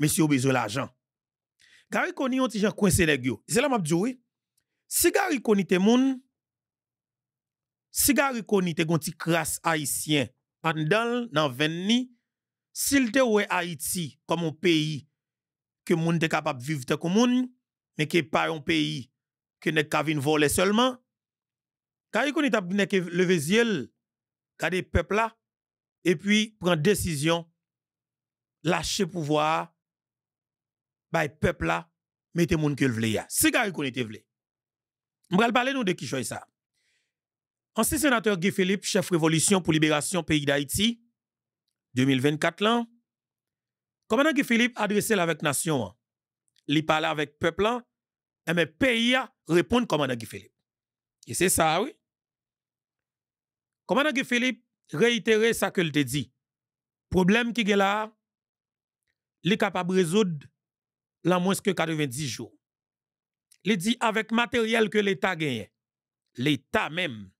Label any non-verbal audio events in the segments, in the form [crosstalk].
mais avez besoin l'argent. Gari Koni on ti jan coincé nèg yo. C'est là m'a dit oui. Si Gari Koni te moun si Gari Koni te gonti crasse haïtien pendant dans nan venni s'il te wè Haïti comme un pays que moun te capable de vivre te moun mais qui pas un pays que ne ka vin voler seulement Gari Koni t'a ke levé ciel gade peuple là et puis prend décision lâcher pouvoir By bah, peuple là, mettez moun que vle ya. Si gars konete vle. parler nous de qui choye ça. Ancien sénateur Guy Philippe, chef révolution pour libération pays d'Haïti 2024 l'an. Commandant Guy Philippe adressé avec nation. Li parle avec peuple là, et eh pays a répond commandant Guy Philippe. Et c'est ça oui. Commandant Guy Philippe réitére ça que le dit. Problème qui est là, li capable résoudre la moins que 90 jours. Il dit avec matériel que l'État gagne, l'État même,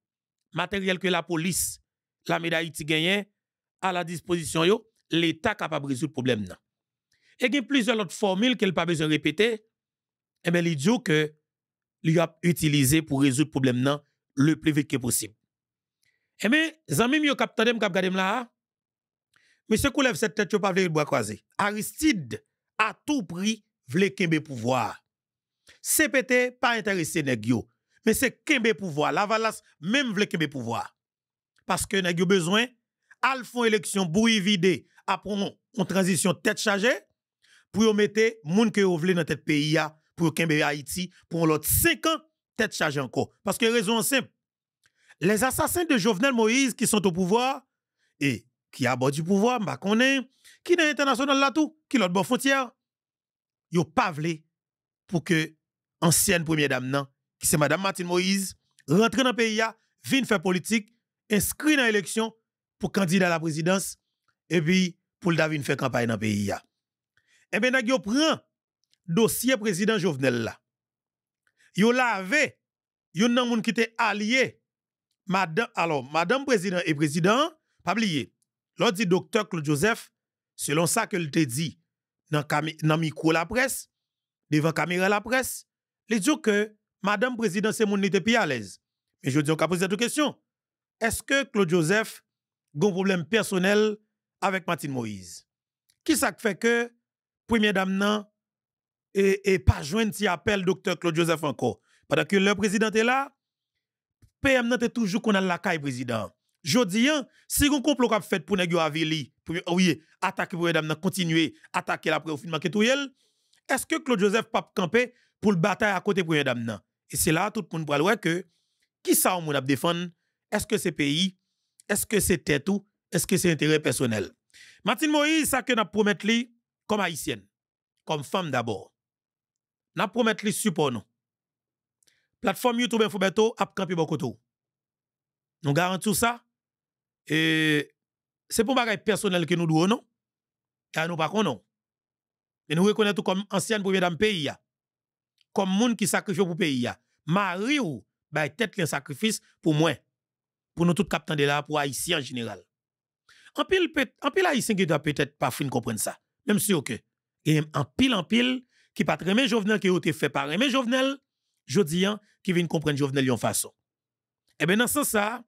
matériel que la police, la médaille gagne, à la disposition yo, l'État capable de résoudre le problème. Et il y a plusieurs autres formules qu'il qu'elle pas besoin de répéter. et eh bien, il dit que lui a utilisé pour résoudre le problème le plus vite que possible. et eh bien, amis, yo kap tadem kap gadem là, monsieur Koulev cette tête yo pas vle bois croisé. Aristide à tout prix vle kembe pouvoir. CPT pas intéressé nèg yo, mais c'est kembe pouvoir. La valas même vle kembe pouvoir. Parce que nèg yo besoin al font élection bouy vide, après on transition tête chargée pour yon mette moun que yo vle dans tête pays pour kembe Haïti pour l'autre 5 ans tête chargée encore. Parce que raison simple. Les assassins de Jovenel Moïse qui sont au pouvoir et qui a bord du pouvoir, m'a qui sont international là tout, qui l'autre bord frontière, yo pas pour que ancienne première dame qui c'est madame Martin Moïse, rentre dans le pays, vienne faire politique, inscrit dans l'élection pour candidat à la présidence et puis pour le faire campagne dans le pays. Et eh bien, yo prend dossier président Jovenel là. Yo lavé, yo nan qui était allié madame alors madame président et président, pas oublier. L'autre dit docteur Claude Joseph, selon ça que le dit, dans le micro la presse, devant caméra la presse, il dit que Madame Présidente, c'est mon n'était plus à l'aise. Mais je dis qu'on poser cette question. Est-ce que Claude Joseph a un problème personnel avec Martine Moïse? Qui ça fait que Première Dame n'a et, et pas l'appel si appel docteur Claude Joseph encore? Pendant que le président est là, PM n'a toujours qu'on a la caille président. Jodi an, si vous complot kap fait pour nèg yo avili, pour oui, attaquer pour dame continuer, attaquer après au fin manquer tout Est-ce que Claude Joseph pap camper pour le bataille à côté pour dame Et c'est là tout le monde pral que qui ça on a défendre? Est-ce que c'est pays? Est-ce que c'est tête ou est-ce que c'est intérêt personnel? Martine Moïse ça que n'a promettre li comme haïtienne, comme femme d'abord. N'a promettre li support nous. Plateforme YouTube Infobeto ap camper beaucoup. nou Nous garantissons ça c'est pour bagage personnel que nous devons, non? Car nous pas non. Mais e nous reconnaissons comme ancienne première dame pays, comme monde qui sacrifie pour pays. Marie ou, peut tête le sacrifice pour moi, pour nous tous capteurs de là, pour Haïtien en général. En pile, en pile Haïtien qui doit peut-être pas fin comprendre ça. Même si, ok. Et en pile, en pile, qui pas très Jovenel, qui a été fait par Jovenel, je dis, hein, qui vient comprendre Jovenel de façon. Eh bien, dans ce sens,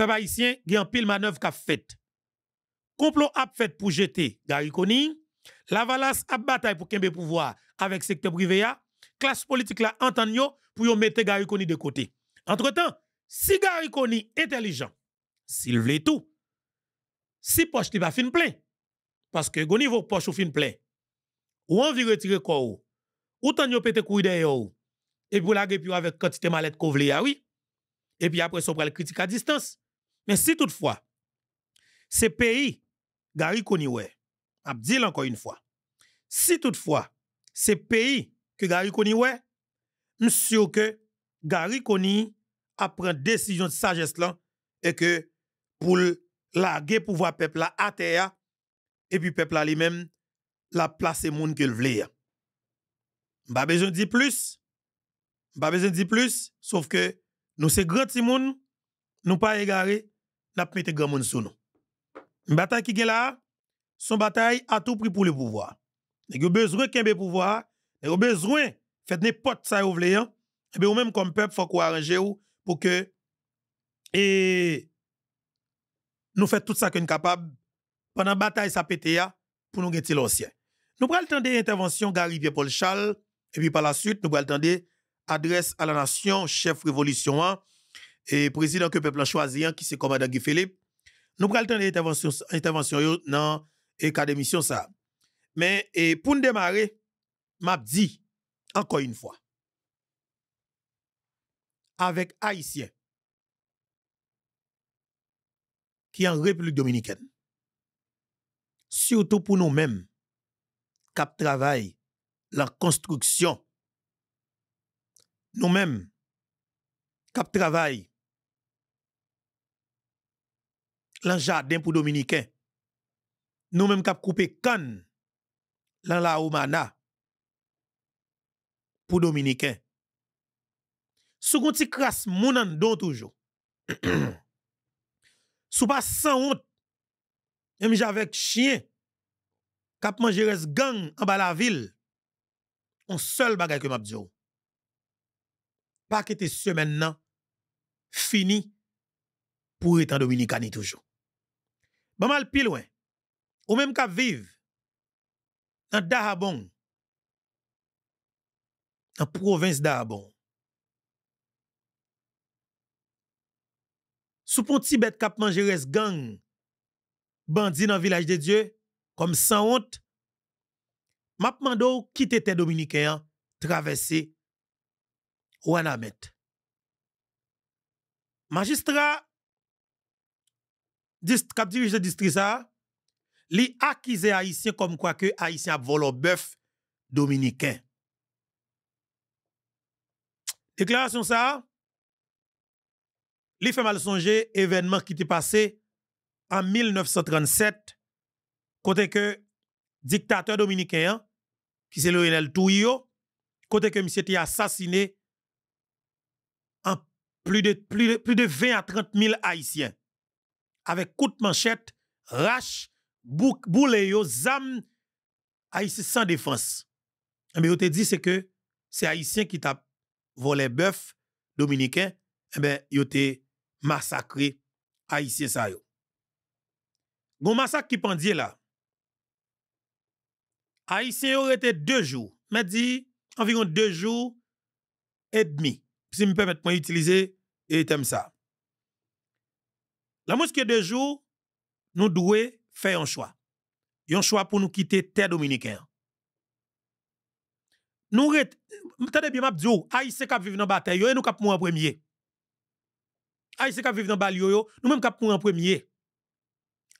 peuple haïtien, il y a un pile manœuvre qu'a fait. Complot a fait pour jeter Gary La Lavalas a bataille pour kembe pouvoir avec secteur privé classe politique là entendu pour mettre Gary de côté. Entre-temps, si Gary est intelligent, s'il veut tout, si poche pas fin plein parce que Goni poche ou fin plein ou envie retirer quoi ou ou tan yo pété couille derrière et pour la puis avec quantité malade qu'on oui et puis après son pral critique à distance mais si toutefois, ces pays, Gary Koniwe, Abdil encore une fois, si toutefois, ces pays que Gary Koniwe, monsieur que Gary Koni a pris décision de sagesse là et que pour larguer pouvoir peuple là à terre et puis peuple là lui-même la place monde que le Pas besoin de dire plus. Pas besoin de dire plus sauf que nous c'est grand monde, nous pas égaré, n'a mette grand monde sous nous. Une bataille qui est là, son bataille à tout prix pour le pouvoir. Nous avons besoin qu'il y ait pouvoir, Nous avons besoin faites n'importe ça vous hein. et eh bien ou même comme peuple, faut qu'on arrange pour que nous fassions tout ça qu'on est capable pendant la bataille ça pété hein, pour nous gagner l'ancien. Nous prenons le temps de l'intervention Gary Paul Charles, et puis par la suite, nous prenons attendre l'adresse à la nation, chef révolution hein et président que le peuple a choisi, hein, qui c'est commandant Guy Philippe, nous prenons le temps d'intervention dans dans ça. Mais pour nous démarrer, m'a dit encore une fois avec Haïtien qui en République dominicaine. Surtout pour nous-mêmes cap travail la construction nous-mêmes cap travail lan jardin pour Dominicains. Nous même cap couper kan lan la Oumana pour Dominicains. Sou kon ti kras moun an don toujours. [clears throat] Sou pas sans honte. Même j'avec chien kap manje gang en bas la ville. On seul bagay que m'a Pas que semaine nan fini pour être dominicani toujours. Ba mal plus loin. Ou même kap vive dans Darabong, dans province d'Arabon. Sous pont Tibet cap manger res gang, bandit dans village de Dieu, comme sans honte, map mando quitte était dominicain, traversé Wanamet. Magistrat kap dirige distri ça li les Haïtiens comme quoi les Haïtiens volent le bœuf dominicain. Déclaration, ça, li fait mal songer, événement qui te passé en 1937 côté que dictateur dominicain qui s'est Lionel Touillot côté que misye te plus de, plus, de, plus de 20 à 30 000 Haïtiens avec coup de manchette, rache, boule zam, haïtien sans défense. Mais yo te dit c'est que c'est Haïtien qui t'a volé bœuf dominicain, eh ben, yo te massacré Haïtien ça yo. Gon massacre qui pendait là. Haïtien aurait été deux jours, mais dit environ deux jours et demi. Si me de moi utiliser et comme ça. La mosquée de jour, nous devons faire un choix. Un choix pour nous quitter terre dominicaine. Nous ret, tade bien m'a oh, Aïssé qui vivent dans bataille, yo, nous cap pris en premier. Aïssé qui vivent dans la yo, nous même cap en premier.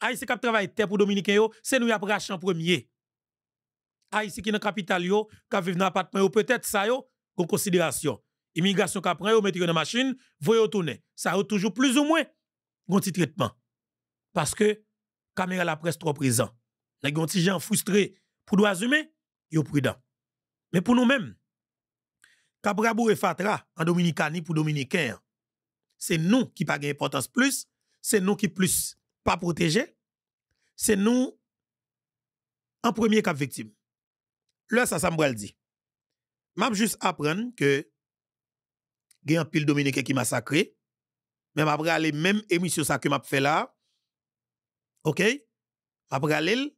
Aïssé qui travaille terre pour dominicain c'est nous y pris en premier. Aïssé qui dans capitale yo, qui vivent dans appartement peut-être ça yo, en considération. Immigration qui prend yo, mettez yo dans machine, voyez tourner. Ça toujours plus ou moins un petit traitement. Parce que caméra la presse trop présent. Les petit gens frustrés pour droits humains, ils prudent. Mais pour nous-mêmes, Cabrabo et Fatra en Dominicani pour Dominicains, c'est nous qui pas importance plus, c'est nous qui plus pas protégés, c'est nous en premier cap victime. Là, ça, ça me dit. Je juste apprendre que il y un pile Dominicain qui massacré, mais après aller même émission ça que m'a fait là. OK prends aller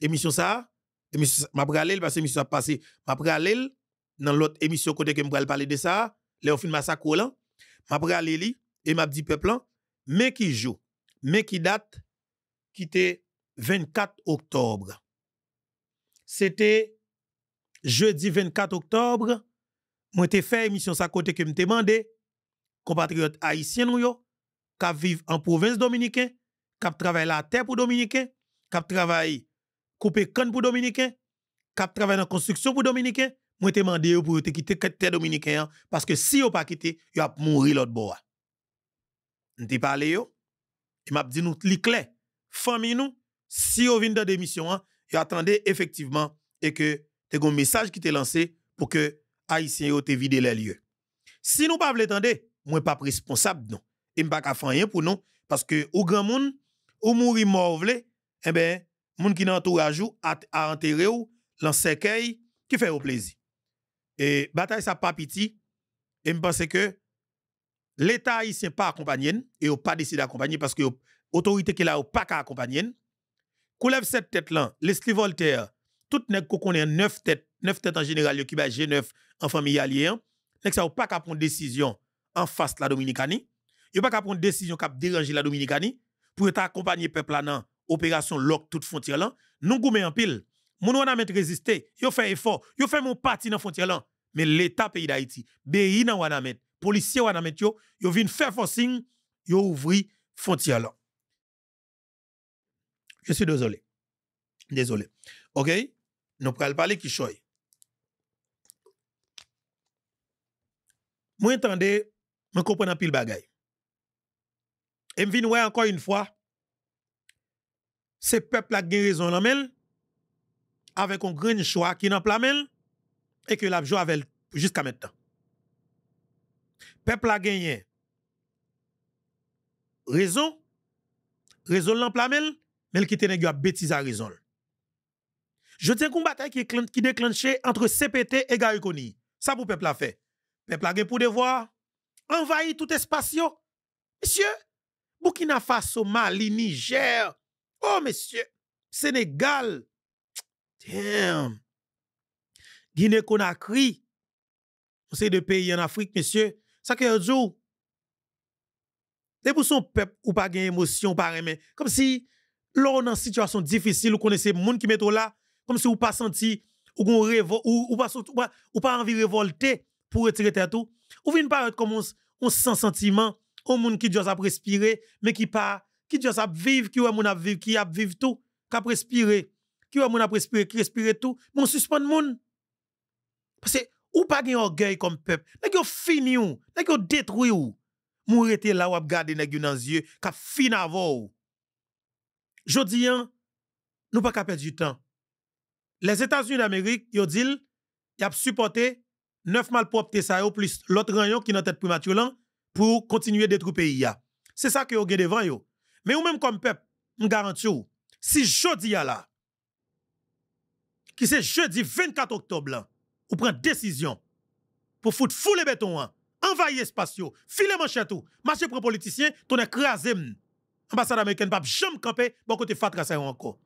émission ça, émission m'a aller parce que l'émission a passé, m'a aller dans l'autre émission côté que m'a parler de ça, les filme massacre là. M'a aller li et m'a dit peuple mais qui joue, mais qui date qui était 24 octobre. C'était jeudi 24 octobre, moi t'ai fait émission ça côté que me demandé compatriotes haïtiens nous qui vivent en province dominicaine, qui travaillent la terre pour dominicains, qui travaillent couper canne pour dominicains, qui travaillent en construction pour dominicains, moi te demandé pour te quitter terre dominicain hein, parce que si yo pas quitter, yo a mourir l'autre bois. On te parlé yo, il m'a dit nous li clair, famille nous, si yo dans de démission, hein, yo attendez effectivement et que te un message qui t'est lancé pour que haïtiens yo te vider les lieux. Si nous pas l'attendre, moi pas responsable non et pas faire rien pour nous parce que au grand monde au mourir mort vle eh ben monde qui nan entourage ou a, enterré ou dans cercueil qui fait au plaisir et bataille ça pas petit et me pense que l'état haïtien pas accompagné et ou pas décidé d'accompagner parce que autorité qui là ou pas accompagner Koulève cette tête là Leslie Voltaire tout nèg qu'on a neuf têtes neuf têtes en général qui ba G9 en famille allié hein, nèg ça ou pas qu'à prendre décision en face de la Dominicanie. Il n'y a pas qu'à prendre une décision qui déranger la Dominicanie pour accompagner le peuple dans l'opération Lock toute frontière là. Nous goumé en pile. Nous avons met résister, yo fait effort, yo fait mon parti dans frontière là. Mais l'État pays d'Haïti, BI nan wana les policier wana met yo, yo viennent faire forcing, yo ouvri frontière là. Je suis désolé. Désolé. OK? Nous pral parler qui choy. Moi entendez je comprends un pile bagaille. Et je ouais encore une fois, ce peuple qui a raison avec un grand choix qui n'a pas et que l'a joué avec jusqu'à maintenant. Peuple a gagné raison, raison l'amel mais il qui a bêtise à raison. Je tiens une bataille qui, qui déclenché entre CPT et Gaïkoni. Ça pour peuple a fait. Peuple a gagné pour devoir, envahi tout espace. Monsieur, Burkina Faso, Mali, Niger. Oh, monsieur, Sénégal. Damn. Guinée-Conakry. C'est deux pays en Afrique, monsieur. Ça que dit C'est pour son peuple ou pas gagner émotion, pas mais Comme si, l'on est situation difficile, ou connaissez le monde qui met là, comme si vous pas senti, ou, ou, ou, pas, ou pas envie de révolter pour retirer tout, ou pas être comme on, on sentiment on monde qui juste a respirer mais qui pas qui juste a vivre qui ouais a vivre qui a vivre tout qui a respirer qui ouais a respirer qui respirer tout mon suspend monde parce que ou pas gain orgueil comme peuple nèg yo fini ou nèg yo détruit ou mon rete là ou a garder nèg dans dans yeux qui fin avant Je dis, hein, nous pas perdre du temps les États-Unis d'Amérique yo dit y a supporté 9 malpropres ça plus l'autre rayon qui dans tête été là pour continuer détruire pays C'est ça que vous avez devant yo. Mais ou même comme peuple, je garantis si jeudi, là qui c'est jeudi 24 octobre là, prenez prend décision pour foutre fou les béton hein. envahir espace filer manchette tout, marcher pour politicien, ton écrasé ambassade américaine pas jamais camper bon côté fatra ça encore.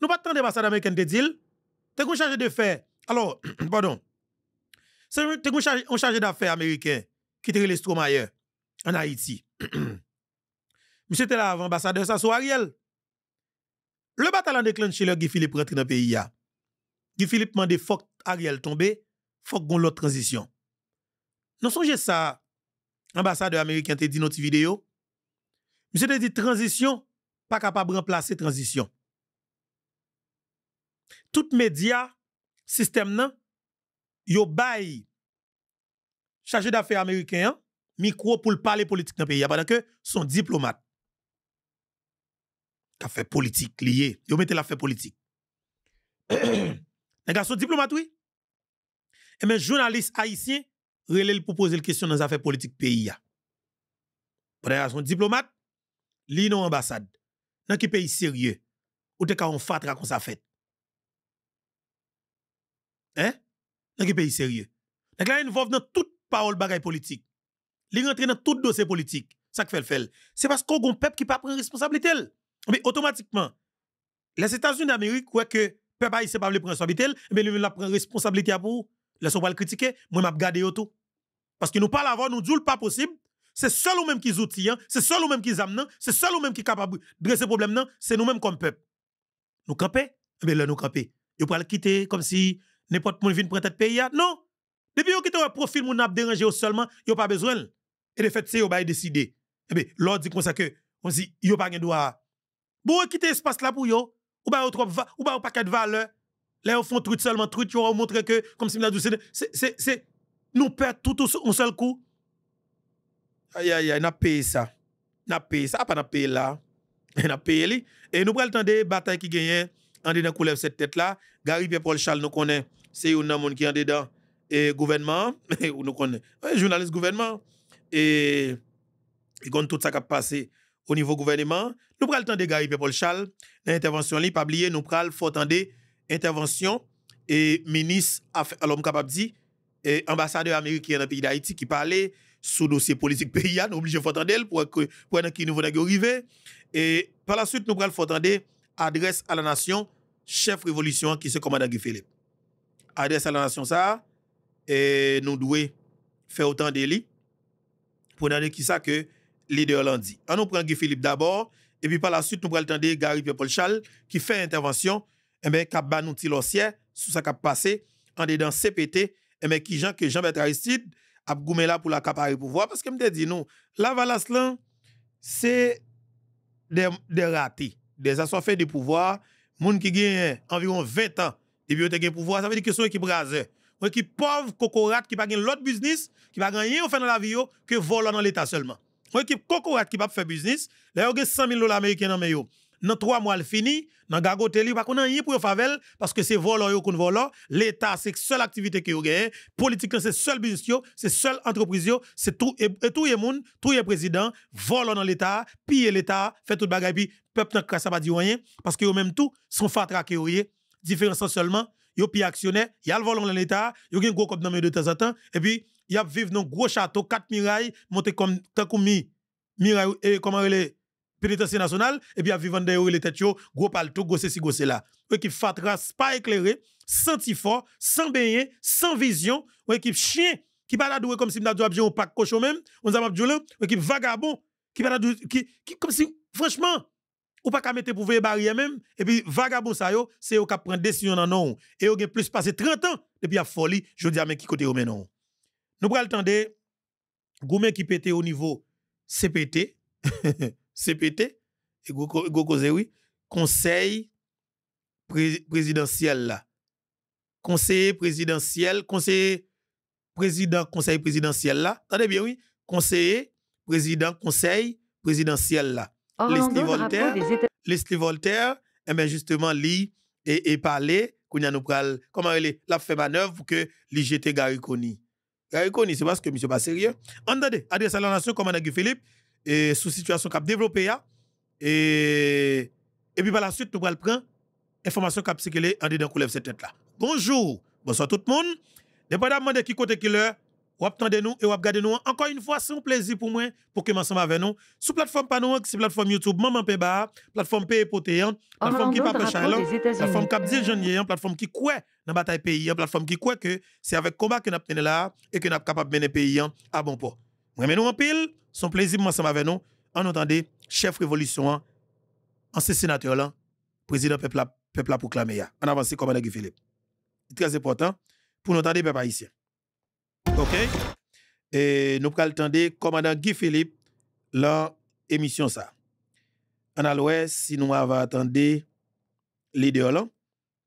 Nous pas attendre d'ambassade américaine de deal. T'es qu'on chargé de faire. Alors, [clears throat] pardon. C'est un chargé d'affaires américain qui était les Stromayer en Haïti. [clears throat] Monsieur était là avant ambassadeur ça soit Ariel. Le bataillon de là Guy Philippe rentre dans le pays Guy Philippe m'a dit Ariel tombe, Fok gon l'autre transition. Non songez ça ambassadeur américain te dit notre vidéo. Monsieur te dit transition pas capable de remplacer transition. Tout média système yo bail chargé d'affaires américain hein, micro pour parler politique dans le pays pendant que son diplomate qui fait politique lié yo la l'affaire politique un [coughs] garçon diplomate oui et eh mais ben, journaliste haïtien relève pour poser la question dans affaires politique pays pendant son diplomate li non ambassade dans qui pays sérieux ou te ka on fatra comme fait hein dans un pays sérieux. là, la involve dans toute parole bagaille politique. Il rentre dans tout dossier politique. Ça fait le fait. C'est parce qu'on a un peuple qui pas prend responsabilité. Mais automatiquement, les États-Unis d'Amérique croient que le peuple n'a pas prendre responsabilité, mais lui la prend responsabilité pour laisse on pas le critiquer, moi m'a garder tout. Parce que nous parlons avant nous jouons pas possible. C'est seul nous mêmes qui outillent, hein. c'est seul nous mêmes qui amènent. c'est seul nous mêmes qui capable de dresser problème c'est nous-mêmes comme peuple. Nous camper, mais eh là nous camper. pas le quitter comme si n'importe qui vient prendre tête pays. Non. Depuis que tu as un profil, mon n'a dérangé seulement, il n'y a pas besoin. Et de fait, c'est vous avez décidé. Eh ben l'ordre dit comme ça que, on dit, il n'y a pas de droit. Bon, quitter espace là pour yo, ou pas bah, trop, ou pas bah, un paquet de valeur. Là, ils font tout seulement truc, ils vont montrer que, comme si nous c'est, c'est, c'est, nous perd tout un seul coup. Aïe, aïe, aïe, n'a payé ça. N'a payé ça, pas n'a payé là. N'a payé li. Et nous prenons le temps des batailles qui gagnent, en dedans couleur cette tête là. Gary Pierre-Paul Charles nous connaît c'est un monde qui est dedans et gouvernement [laughs] e ou nous connaît e journaliste gouvernement et il e tout ça qui a passé au niveau gouvernement nous prenons le temps de Gary Paul Charles l'intervention li pas oublier nous prenons faut attendre intervention et ministre l'homme capable dit et ambassadeur américain dans le pays d'Haïti qui parlait sous dossier politique pays nous obligé faut entendre pour que pour qui et par la suite nous prenons faut attendre adresse à la nation chef révolution qui se commande Guy Philippe adresse à la nation ça, et nous devons faire autant d'élits pour nous qui ça que leader l'a dit. On ah, nous prend Guy Philippe d'abord, et puis par la suite, nous prenons le Gary Pierre-Paul Charles qui fait intervention, et eh ben qui a nous tilossier sur ça qui a passé, en dedans CPT, et eh bien, qui Jean, que Jean-Bertrand Aristide a goumé là pour l'accaparer pouvoir, parce que me dit, nous, la valaslan là, c'est des, des ratés, des assoiffés de pouvoir, gens qui gagne environ 20 ans et puis un pouvoir, ça veut dire que son équipe rasée. Une équipe pauvre, cocorate, qui n'a pas l'autre business, qui n'a rien fait dans la vie, que volant dans l'État seulement. Une équipe cocorate qui n'a pas fait business, là, y eu 100 000 dollars américains dans le dans trois mois, le fini, dans Gagoteli, pas qu'on a rien pour favel, parce que c'est volant qu'on volant. L'État, c'est seule activité que y avez. Politique, c'est seul business, c'est seule entreprise, c'est tout, et, tout le monde, tout le président, volant dans l'État, piller l'État, fait tout le bagage, puis peuple n'a pas dit rien, parce que eux même tout, sont fatraqués, différence seulement, yo puis actionnaire, y a le volant de l'État, yo gen gros cop dans de temps en temps, et puis y a vivre dans gros château, quatre mirailles, monté comme tant mi, miraille, et eh, comment les pénitencier national, et puis y a vivre dans les têtes, gros palto, gros ceci, gros cela. Équipe fatras, pas éclairé, sans fort, sans baigner, sans vision, équipe chien, qui pas la doué comme si m'dadou abjou ou pas cochon même, on zam abjou équipe vagabond, qui pas qui, comme si, franchement, ou pas qu'à mettre pour veiller barrière même et puis vagabond ça yo c'est au cap prendre décision en non et yo gen plus passé 30 ans depuis a folie je dis à mes qui côté yo non nous pour de, goumen qui pété au niveau CPT [laughs] CPT et go, go oui conseil présidentiel là conseiller présidentiel conseiller président conseil présidentiel là attendez bien oui conseiller président conseil présidentiel là Leslie Voltaire, Leslie Voltaire, eh bien justement, lui, et, et parler, comment elle est, l'a fait manœuvre pour que lui jette Gary Gariconi, c'est parce que monsieur pas sérieux. Entendez, adresse à la nation, commandant Guy Philippe, et sous situation cap développée, et, et puis par la suite, nous allons prendre information cap on en dedans lève cette tête-là. Bonjour, bonsoir tout le monde. Dépendamment de qui côté qui l'heure, ou attendez nous et ou regardez nous encore une fois c'est un plaisir pour moi pour que m'ensemble avec nous sur plateforme panou c'est plateforme YouTube Maman Peba, plateforme Pays e Potéan, hein. plateforme qui Papa Charlon, hein. plateforme Cap Dire Jeune plateforme qui croit dans bataille pays, hein. plateforme qui croit que c'est avec combat que nous mené là et que nous capable mener pays à bon port. Moi nous en pile, son plaisir ensemble avec nous en entendant chef révolution ancien sénateur là, président peuple peuple proclamé. En avance comme Philippe. C'est très important pour nous entendre peuple ici. OK Et nous prenons le commandant Guy Philippe dans l'émission ça. En l'ouest, si nous avons attendre l'idéal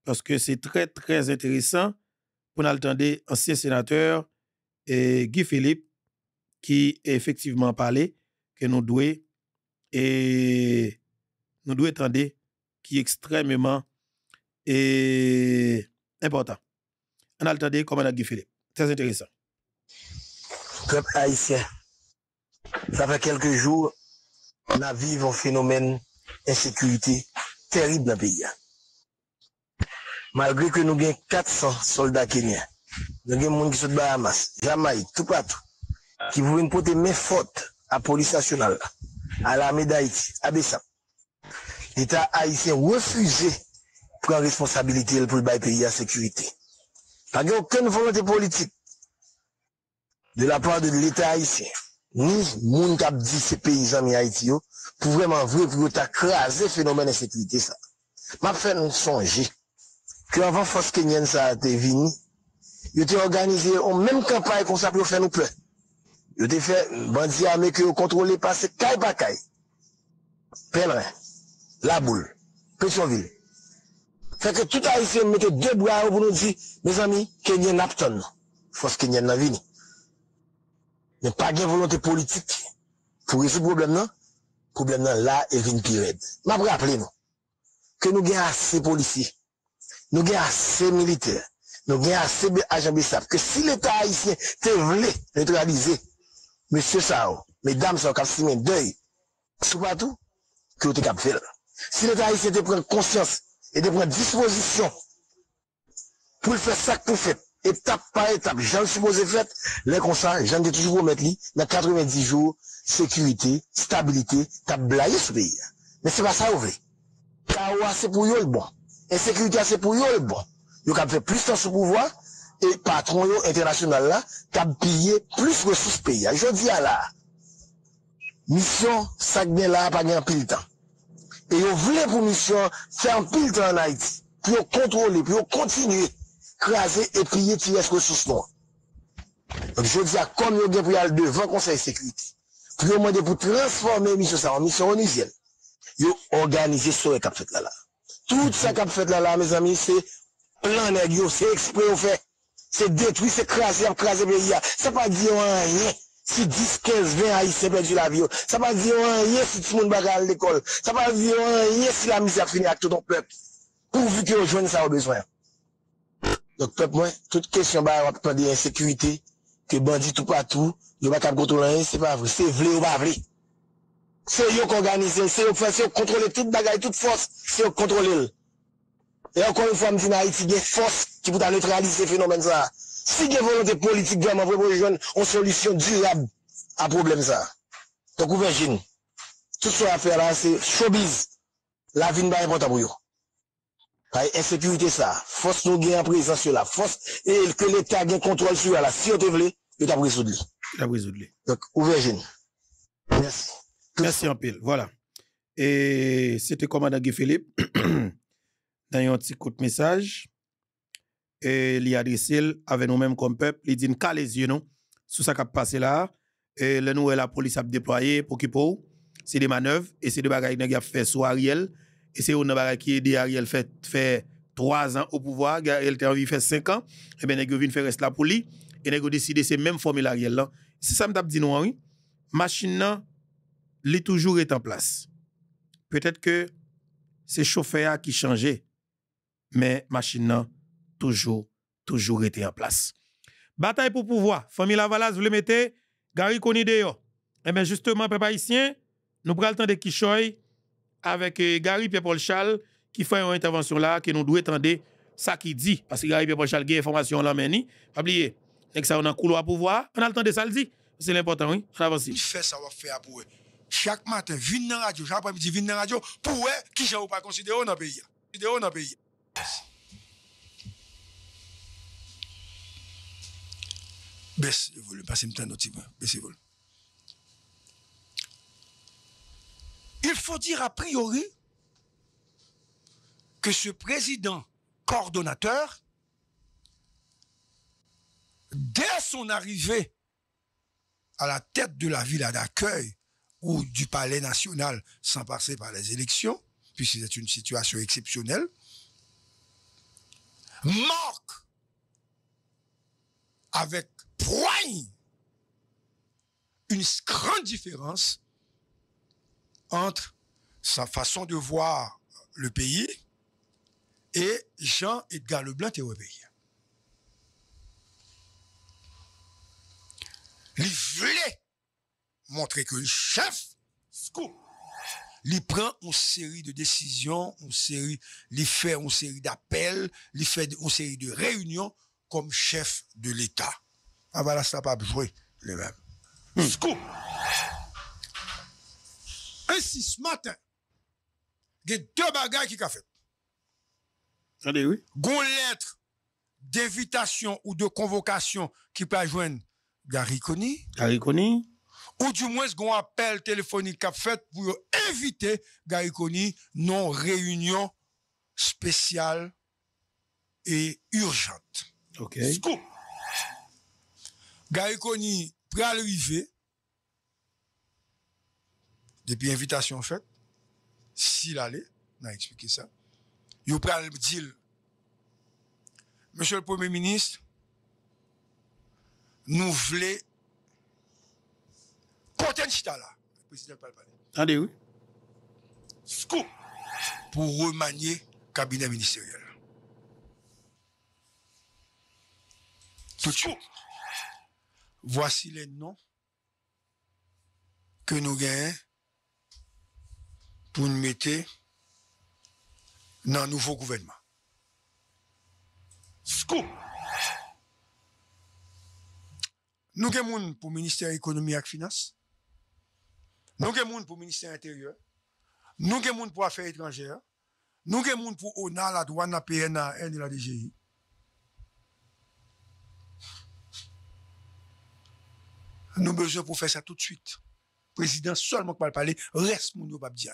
parce que c'est très, très intéressant pour nous ancien sénateur et Guy Philippe qui effectivement parlé que nous devons et nous devons attendre qui est extrêmement et important. On attendre le commandant Guy Philippe. Très intéressant. Peuple haïtien, ça fait quelques jours, on a vivre un phénomène d'insécurité terrible dans le pays. Malgré que nous avons 400 soldats kenyans, nous avons des gens qui sont de Bahamas, Jamaïque, tout partout, qui voulaient porter main forte à la police nationale, à l'armée d'Haïti, à Bessap. L'État haïtien de prendre responsabilité pour le pays à sécurité. Il n'y a aucune volonté politique de la part de l'État haïtien, nous, monde qui dit ces paysans Haïti, pour vraiment vrai, pour vous craser le phénomène de sécurité. Je vais nous songer que avant force kenyenne ça a été venu, ils ont organisé en même campagne qu'on au faire nous peur. Ils ont fait euh, bandits armés qui ont contrôlé passé, caille par caille. Pèlerin, la boule, Pétionville. Fait que tout haïtien mettait deux bras pour nous dit « mes amis, Kenyan Napton, force Kenyan n'a venu mais pas de volonté politique pour résoudre le problème. Le problème là est venu pire. Je vous rappelle que nous avons assez de policiers, nous avons assez de militaires, nous avons assez d'agents BSAP, que si l'État haïtien te voulait neutraliser M. Sao, mesdames Sao, qui signé un deuil, sous tout, que vous êtes fait. Si l'État haïtien te prend conscience et te prend disposition pour faire ça que vous faites, étape par étape, j'en supposé fait, les consens. j'en ai toujours remettre li, dans 90 jours, sécurité, stabilité, t'as blagué ce pays. Mais c'est pas ça, vous voulez. Kawa, c'est pour eux le bon. Insécurité, c'est pour eux le bon. Ils ont fait plus de sous pouvoir, et patron international là, t'as pillé plus ressources pays. Je dis à la, mission, ça gagne là, pas gagne pile temps. Et ils voulez pour mission, faire un pile temps en Haïti, pour contrôler, pour continuer craser et plier tirer ressources noires. Donc je dis à comme il y pour aller devant Conseil de sécurité, pour demander pour transformer mission ça en mission onusienne. Ils ont organisé ce a fait là là. Tout ça a fait là là, mes amis, c'est plan c'est exprès au fait. C'est détruit, c'est craser, craser pays. Ça pas dire rien. Si 10, 15, 20 haïtiens perdu la vie, oh. ça pas dire rien si tout le monde va à l'école. Ça pas dire rien si la misère finit avec tout ton peuple. Pourvu que les jeunes ça au besoin. Donc, peuple, moi, toute question, bah, on a des insécurité, que bandits tout partout, ils ne pas contrôler c'est pas vrai. C'est vrai ou pas vrai. C'est eux qui organisent, c'est eux qui contrôlent toute bagaille, toute force, c'est eux qui contrôlent. Et encore une fois, je dis, Haïti, il y a force qui peut neutraliser ce phénomène là Si il y a volonté politique, vraiment, pour ont une solution durable à problème ça. Donc, vous tout ce qu'on a fait là, c'est showbiz. La vie n'est pas importante pour vous. Par insécurité ça, force nous gain en présence sur la force et que l'État gagne contrôle sur la. Si on te voulait, il t'a résoudre. T'a Donc ouvert Merci. Merci en pile. Voilà. Et c'était commandant Guy Philippe [clears throat] dans un petit coup de message et il adressé avec nous-mêmes comme peuple, il dit qu'à les yeux non sur ça qui a passé là et le nous la police a déployé pour qui pour c'est des manœuvres et c'est des bagages qui a fait sur Ariel et c'est qui a qui aidé Ariel fait fait 3 ans au pouvoir, Ariel a envie de faire 5 ans, et eh bien Nego vient faire reste là pour lui et a décidé c'est même formule Ariel là. C'est ça me dit nous oui. Machine là, est toujours en place. Peut-être que c'est chauffeur qui changeait mais machine là toujours toujours été en place. Bataille pour pouvoir, famille Lavalas vous le mettez Gary Konideo. Et eh bien justement peuple haïtien, nous prenons le temps de Kishoy avec euh, Gary Pierre-Paul qui fait une intervention là, que nous doit attendre ça qui dit. Parce que Gary Pierre-Paul Charles a information là, mais Pas oublier, avec ça, on a un couloir pour voir, on a le temps de ça il dit. C'est l'important, oui. On avance. Il fait ça, on va faire pour eux. Chaque matin, viens dans la radio, chaque après-midi, viens dans la radio, pour eux, qui j'ai pas considéré dans le pays. Considéré dans le pays. Baisse vous volume, passez le petit peu. Baissez le volume. Il faut dire a priori que ce président coordonnateur, dès son arrivée à la tête de la ville d'accueil ou du palais national sans passer par les élections, puisque c'est une situation exceptionnelle, marque avec poigne une grande différence entre sa façon de voir le pays et Jean-Edgar Leblanc et pays. Il voulait montrer que le chef, scoop, il prend une série de décisions, une série, il fait une série d'appels, il fait une série de réunions comme chef de l'État. Ah voilà, ça pas jouer les mêmes. Scoop! si ce matin, il y a deux bagages qui ont fait. Allez, oui. une lettre d'invitation ou de convocation qui peut joindre Gary Ou du moins, un appel téléphonique qui a fait pour inviter Gary à non réunion spéciale et urgente. Ok. Gary prêt arriver. Depuis l'invitation faite, s'il allait, on a expliqué ça, il le dire, Monsieur le Premier ministre, nous voulons protéger Chita là. Le président Allez, oui. Scoop pour remanier cabinet ministériel. Tout Voici les noms que nous gagnons pour nous mettre dans un nouveau gouvernement. Scoop! Nous avons pour le ministère de l'économie et des finances. Nous avons pour le ministère intérieur. Nous avons pour affaires étrangères. Nous avons pour ONA, la douane, la PNA, et la DGI. Nous avons besoin pour faire ça tout de suite. Le président seulement pour parler, reste mon pas dire.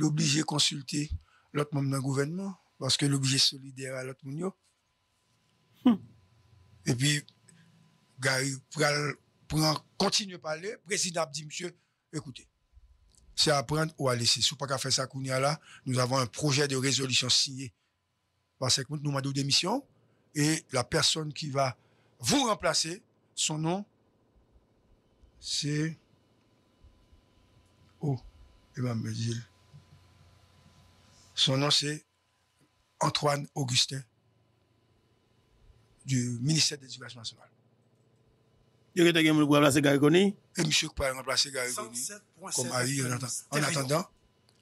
l'obliger consulter l'autre membre du gouvernement parce que l'obligé solidaire à l'autre monde. Hmm. Et puis, Gary prend, continue à parler, président dit, monsieur, écoutez, c'est à prendre ou à laisser. Si vous pas faire ça, là, nous avons un projet de résolution signé parce que nous demandons démission et la personne qui va vous remplacer, son nom, c'est... Oh, Emmanuel son nom, c'est Antoine Augustin du ministère de l'Éducation nationale. Il a quelqu'un remplacer Garigoni Et monsieur qui peut remplacer Garigoni, comme en, attendant,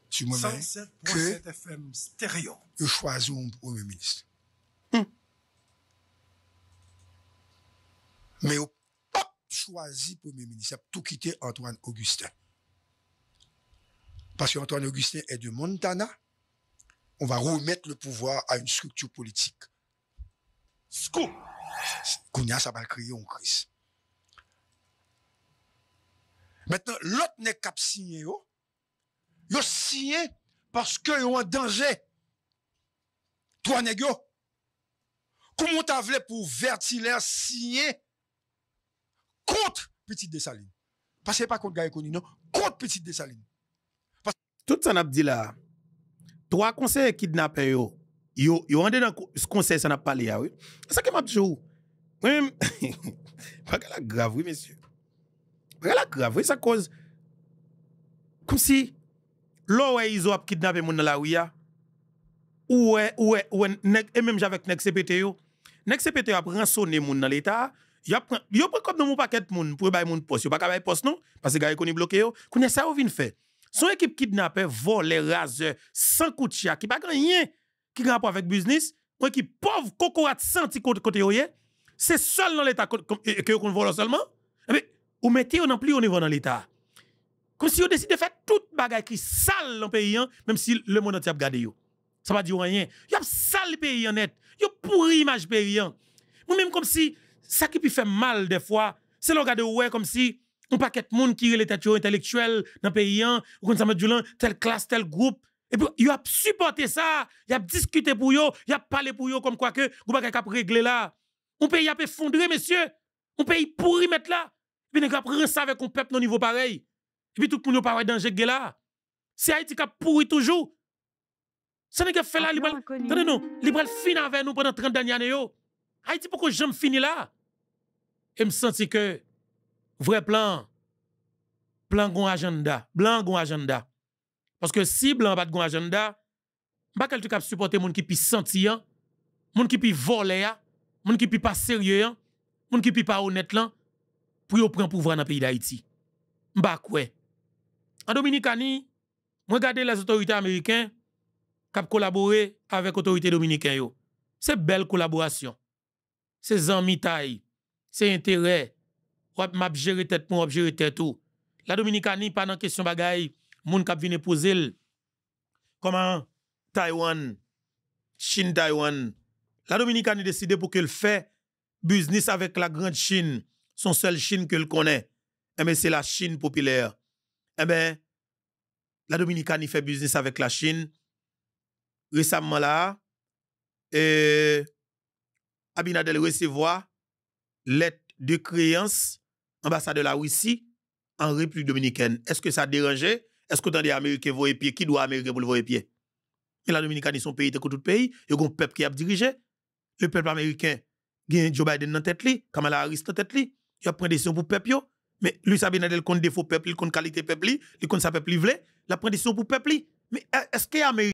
tu moi-même, que je choisis un premier ministre. Hmm. Mais au pas choisi premier ministre, a tout quitté Antoine Augustin. Parce qu'Antoine Augustin est de Montana on va remettre le pouvoir à une structure politique. Scoop! Kounia, ça va créer en crise. Maintenant, l'autre n'est qu'à signer, yo. Yo signé parce que yo en danger. Toi, n'est yo. Comment t'as voulu pour Vertilaire signer contre Petit Dessaline? Parce que pas contre Gaïkouni, non. Contre Petit Dessaline. Tout ça n'a dit là. To a konsey e kidnap e yo, yo ande nan konsey sa nap pale ya we, sa ke map chou. Pagal la gravwe, mesye. Pagal la gravwe sa koz, kom si, lo we yi zo ap kidnap e moun nan la ah. we ya, ou we, ou we, ou we, nek, e menm javek nek sepete yo. Nek sepete non? yo ap ransone moun nan l'Etat, yo prekop nan moun paket moun pou e bay moun pos, yo pakabay pos nou, pasi gare koni bloke yo, konye sa ou vi nfey. Son équipe kidnappée, volé, raseur, sans coup qui n'a pas rien qui rapport avec business, ou équipe pauvre, cocotte, senti côté côté, c'est seul dans l'État que vous vole seulement. vous eh mettez on plus au niveau dans l'État. Comme si vous décidez de faire toute bagaille qui sale dans le pays, hein, même si le monde entier a regardé. Ça ne dit dire rien. Vous avez sale le pays net. Vous avez pourri l'image pays. Vous-même, hein. comme si ça qui peut faire mal des fois, c'est le de ouais comme si un paquet de monde qui est tête intellectuel dans le pays, ou comme ça, telle classe, tel groupe. Et puis, il a supporté ça, il a discuté pour eux, ils a parlé pour eux comme quoi que, vous pouvez pas régler là. Un pays a effondré, messieurs. Un pays pourri mettre là. Et puis, nous ça avec un peuple au niveau pareil. Et puis, tout le monde n'a pas danger là. C'est Haïti qui a pourri toujours. Ça n'est pas fait là, libéral. Attendez, non, Libral finit avec nous pendant 30 dernières années. Haïti, pourquoi j'aime fini là? Et me sens que vrai plan, plan gon agenda, blanc gon agenda. Parce que si blanc pas gon agenda, pas quelqu'un qui supporter moun qui pi senti, moun qui pi voler, moun qui pi pas sérieux, moun qui pi pas honnête pour pour prendre pouvoir dans le pays d'Haïti. Je quoi. En Dominicani, regardez les autorités américaines qui collaboré avec autorités dominicaines. C'est belle collaboration. C'est un c'est intérêt, wap map gérer tête pour wap gérer tête tout. La Dominicaine pas dans question bagaille, moun kap vine poser Comment Taïwan, Chine Taïwan, la Dominicanie décide pour qu'elle fait business avec la grande Chine, son seul Chine qu'elle connaît. Eh bien, c'est la Chine populaire. Eh bien, la Dominicanie fait business avec la Chine. Récemment là, et eh, Abinadel recevoir lettre de créance Ambassadeur de la Russie en République dominicaine. Est-ce que ça dérangeait? Est-ce que les Américains voient pied? Qui doit Américain pour le voir pied? Mais la Dominicaine, ils sont pays, de tout le pays. Il y a un peuple qui a dirigé. Le peuple américain, il y a Joe Biden dans tête, Kamala Harris dans tête. Il a pris des décisions pour le peuple. Mais lui, le compte défaut peuple, il compte qualité peuple, il compte sa peuple, il Il a pris des décisions pour le peuple. Mais eh, est-ce qu'il y a Américain